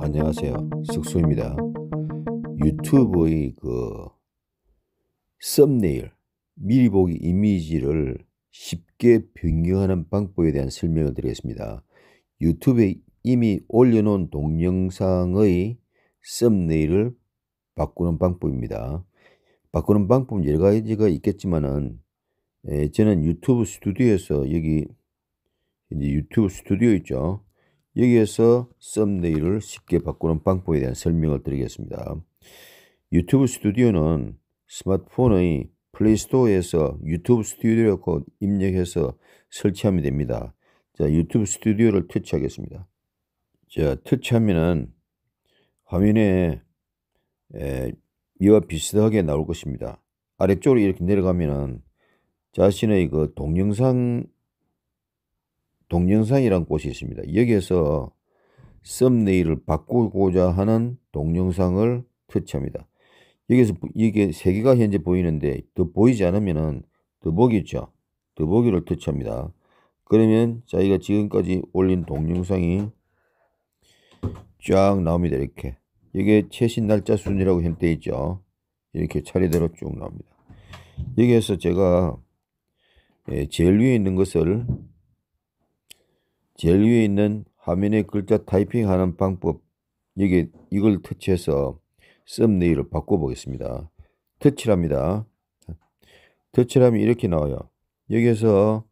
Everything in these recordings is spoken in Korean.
안녕하세요. 숙소입니다. 유튜브의 그 썸네일, 미리 보기 이미지를 쉽게 변경하는 방법에 대한 설명을 드리겠습니다. 유튜브에 이미 올려놓은 동영상의 썸네일을 바꾸는 방법입니다. 바꾸는 방법은 여러 가지가 있겠지만은 예, 저는 유튜브 스튜디오에서 여기 이제 유튜브 스튜디오 있죠. 여기에서 썸네일을 쉽게 바꾸는 방법에 대한 설명을 드리겠습니다. 유튜브 스튜디오는 스마트폰의 플레이스토어에서 유튜브 스튜디오를고 입력해서 설치하면 됩니다. 자, 유튜브 스튜디오를 터치하겠습니다. 자, 터치하면은 화면에 에, 이와 비슷하게 나올 것입니다. 아래쪽으로 이렇게 내려가면은 자신의 그 동영상 동영상이란 곳이 있습니다. 여기에서 썸네일을 바꾸고자 하는 동영상을 터치합니다. 여기서 에 이게 세 개가 현재 보이는데 더 보이지 않으면은 더보기 있죠. 더보기를 터치합니다. 그러면 자기가 지금까지 올린 동영상이 쫙 나옵니다. 이렇게. 이게 최신 날짜 순이라고 현대 있죠. 이렇게 차례대로 쭉 나옵니다. 여기에서 제가 예, 제일 위에 있는 것을 제일 위에 있는 화면에 글자 타이핑하는 방법 여기 이걸 터치해서 썸네일을 바꿔보겠습니다. 터치랍니다. 터치라면 이렇게 나와요. 여기에서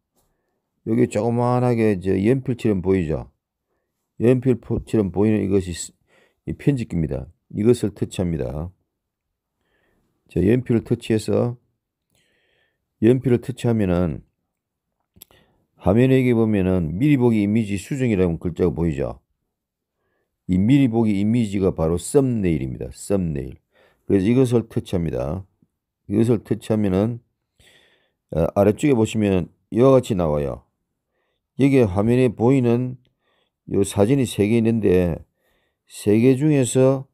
여기 조그만하게 이제 연필처럼 보이죠. 연필처럼 보이는 이것이 편집기입니다. 이것을 터치합니다. 자, 연필을 터치해서 연필을 터치하면은 화면에게 보면은 미리 보기 이미지 수정이라는 글자가 보이죠. 이 미리 보기 이미지가 바로 썸네일입니다. 썸네일. 그래서 이것을 터치합니다. 이것을 터치하면은 어, 아래쪽에 보시면 이와 같이 나와요. 여기 화면에 보이는 이 사진이 세 개 있는데 세 개 중에서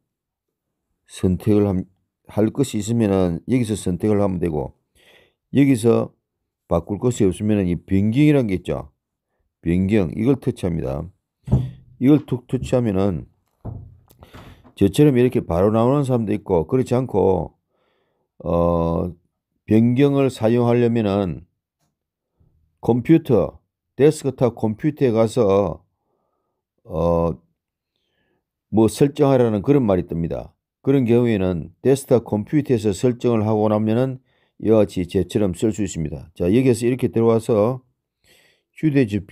선택을 함, 할 것이 있으면은 여기서 선택을 하면 되고 여기서 바꿀 것이 없으면 이 변경이라는 게 있죠. 변경 이걸 터치합니다. 이걸 툭 터치하면은 저처럼 이렇게 바로 나오는 사람도 있고 그렇지 않고 어 변경을 사용하려면은 컴퓨터 데스크탑 컴퓨터에 가서 어 뭐 설정하라는 그런 말이 뜹니다. 그런 경우에는 데스크탑 컴퓨터에서 설정을 하고 나면은 이와 같이 제처럼 쓸 수 있습니다. 자, 여기에서 이렇게 들어와서 휴대전,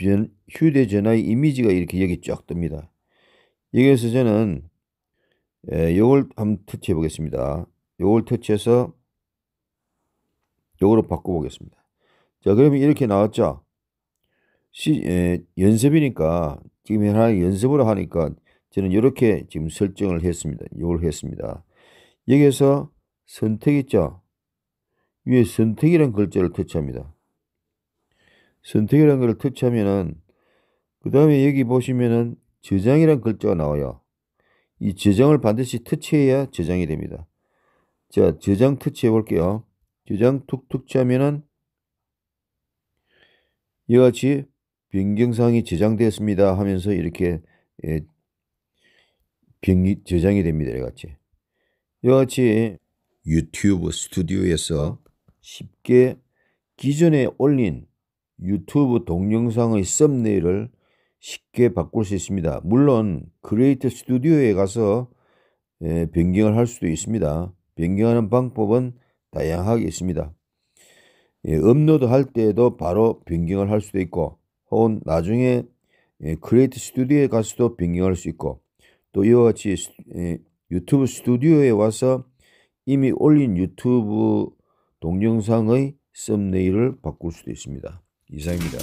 휴대전화의 이미지가 이렇게 여기 쫙 뜹니다. 여기에서 저는 예, 요걸 한번 터치해 보겠습니다. 요걸 터치해서 요거로 바꿔 보겠습니다. 자, 그러면 이렇게 나왔죠? 시, 예, 연습이니까 지금 하나 연습으로 하니까 저는 이렇게 지금 설정을 했습니다. 요걸 했습니다. 여기에서 선택 있죠? 위에 선택이란 글자를 터치합니다. 선택이란 글을 터치하면은 그 다음에 여기 보시면은 저장이란 글자가 나와요. 이 저장을 반드시 터치해야 저장이 됩니다. 자, 저장 터치해 볼게요. 저장 툭툭치하면은 이와 같이 변경사항이 저장되었습니다 하면서 이렇게 예, 변기, 저장이 됩니다. 이와 같이 이와 같이 유튜브 스튜디오에서 쉽게 기존에 올린 유튜브 동영상의 썸네일을 쉽게 바꿀 수 있습니다. 물론 크리에이터 스튜디오에 가서 예, 변경을 할 수도 있습니다. 변경하는 방법은 다양하게 있습니다. 예, 업로드 할 때에도 바로 변경을 할 수도 있고 혹은 나중에 크리에이터 예, 스튜디오에 가서도 변경할 수 있고 또 이와 같이 유튜브 스튜디오에 와서 이미 올린 유튜브 동영상의 썸네일을 바꿀 수도 있습니다. 이상입니다.